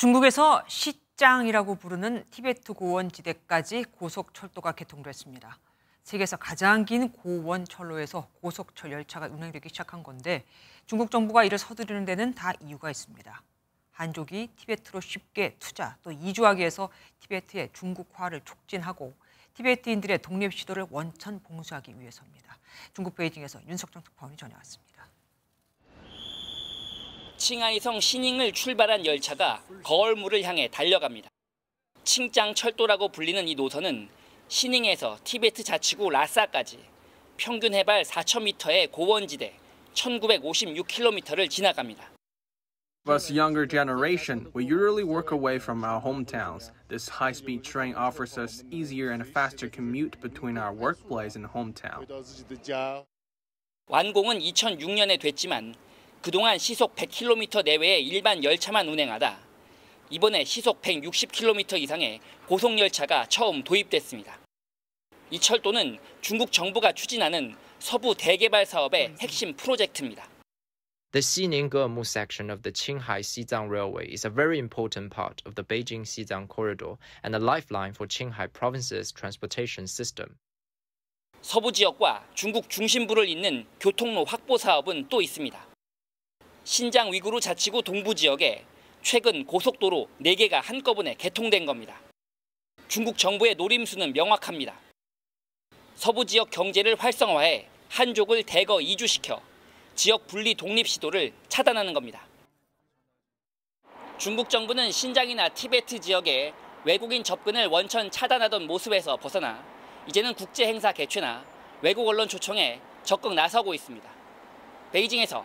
중국에서 시짱이라고 부르는 티베트 고원지대까지 고속철도가 개통됐습니다. 세계에서 가장 긴 고원철로에서 고속철 열차가 운행되기 시작한 건데 중국 정부가 이를 서두르는 데는 다 이유가 있습니다. 한족이 티베트로 쉽게 투자 또 이주하기 위해서 티베트의 중국화를 촉진하고 티베트인들의 독립 시도를 원천 봉쇄하기 위해서입니다. 중국 베이징에서 윤석정 특파원이 전해왔습니다. 칭하이성 신잉을 출발한 열차가 거얼무를 향해 달려갑니다. 칭짱 철도라고 불리는 이 노선은 신잉에서 티베트 자치구 라싸까지 평균 해발 4,000m의 고원지대 1,956km를 지나갑니다. Us younger generation, we usually work away from our hometowns. This high-speed train offers us easier and faster commute between our workplace and hometown. 완공은 2006년에 됐지만 그동안 시속 100km 내외의 일반 열차만 운행하다 이번에 시속 160km 이상의 고속열차가 처음 도입됐습니다. 이 철도는 중국 정부가 추진하는 서부 대개발 사업의 핵심 프로젝트입니다. The Xining-Gemu section of the Qinghai-Xizang Railway is a very important part of the Beijing-Xizang corridor and a lifeline for Qinghai province's transportation system. 서부 지역과 중국 중심부를 잇는 교통로 확보 사업은 또 있습니다. 신장 위구르 자치구 동부 지역에 최근 고속도로 4개가 한꺼번에 개통된 겁니다. 중국 정부의 노림수는 명확합니다. 서부 지역 경제를 활성화해 한족을 대거 이주시켜 지역 분리 독립 시도를 차단하는 겁니다. 중국 정부는 신장이나 티베트 지역에 외국인 접근을 원천 차단하던 모습에서 벗어나 이제는 국제 행사 개최나 외국 언론 초청에 적극 나서고 있습니다. 베이징에서